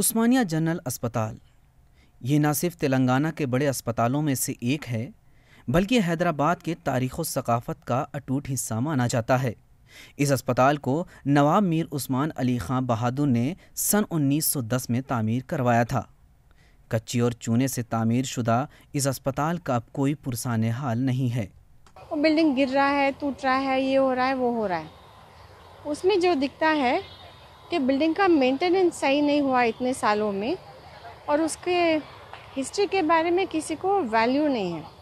عثمانیہ general اسپتال یہ نہ صرف تلنگانہ کے بڑے اسپتالوں میں سے ایک ہے بلکہ حیدرآباد کے تاریخ و ثقافت کا اٹوٹ حصہ مانا جاتا ہے اس اسپتال کو نواب میر عثمان علی خان بہادر نے سن انیس سو دس میں تعمیر کروایا تھا کچی اور چونے سے تعمیر شدہ اس اسپتال کا اب کوئی پرسان حال نہیں ہے بلڈنگ گر رہا ہے ٹوٹ رہا ہے یہ ہو رہا ہے وہ ہو رہا ہے اس میں جو دکھتا ہے کہ بلڈنگ کا مینٹیننس صحیح نہیں ہوا اتنے سالوں میں اور اس کے ہسٹری کے بارے میں کسی کو ویلیو نہیں ہے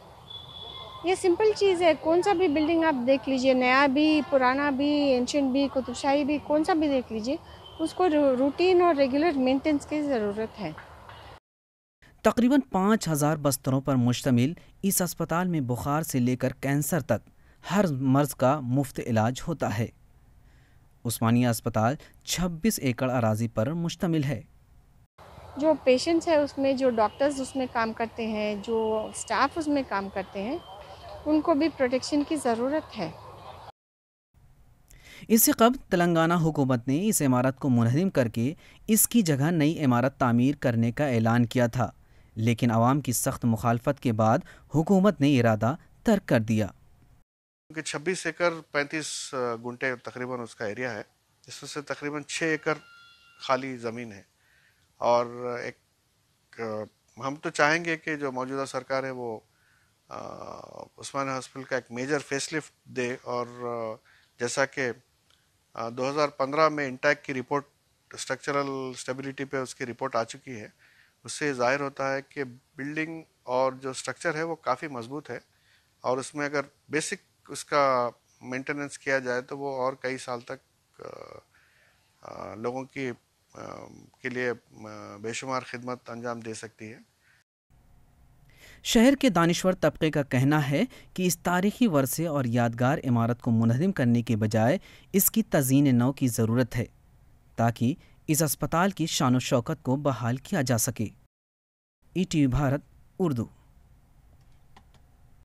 یہ سمپل چیز ہے کون سا بھی بلڈنگ آپ دیکھ لیجئے نیا بھی پرانا بھی اینشنٹ بھی قطب شاہی بھی کون سا بھی دیکھ لیجئے اس کو روٹین اور ریگولر مینٹیننس کی ضرورت ہے تقریباً پانچ ہزار بستروں پر مشتمل اس اسپتال میں بخار سے لے کر کینسر تک ہر مرض کا مفت علاج ہوتا ہے عثمانیہ اسپتال چھبیس ایکڑ اراضی پر مشتمل ہے جو پیشنٹس ہیں ڈاکٹرز اس میں کام کرتے ہیں جو سٹاف اس میں کام کرتے ہیں ان کو بھی پروٹیکشن کی ضرورت ہے اس سے قبل تلنگانہ حکومت نے اس عمارت کو منہدم کر کے اس کی جگہ نئی عمارت تعمیر کرنے کا اعلان کیا تھا لیکن عوام کی سخت مخالفت کے بعد حکومت نے ارادہ ترک کر دیا چھبیس ایکڑ پینتیس گھنٹے تقریباً اس کا ایریا ہے جس میں سے تقریباً چھ ایکڑ خالی زمین ہے اور ایک ہم تو چاہیں گے کہ جو موجودہ سرکار ہے وہ عثمان ہاسپٹل کا ایک میجر فیس لفٹ دے اور جیسا کہ دو ہزار پندرہ میں انٹیک کی رپورٹ اسٹرکچرل اسٹیبلٹی پہ اس کی رپورٹ آ چکی ہے اس سے ظاہر ہوتا ہے کہ بلڈنگ اور جو اسٹرکچر ہے وہ کافی مضبوط ہے اور اس میں اگر بیسک اس کا مینٹیننس کیا جائے تو وہ اور کئی سال تک لوگوں کی کے لیے بے شمار خدمت انجام دے سکتی ہے شہر کے دانشور طبقے کا کہنا ہے کہ اس تاریخی ورثے اور یادگار عمارت کو منہدم کرنے کے بجائے اس کی تزئین نو کی ضرورت ہے تاکہ اس اسپتال کی شان و شوکت کو بحال کیا جا سکے E T V Bharat Urdu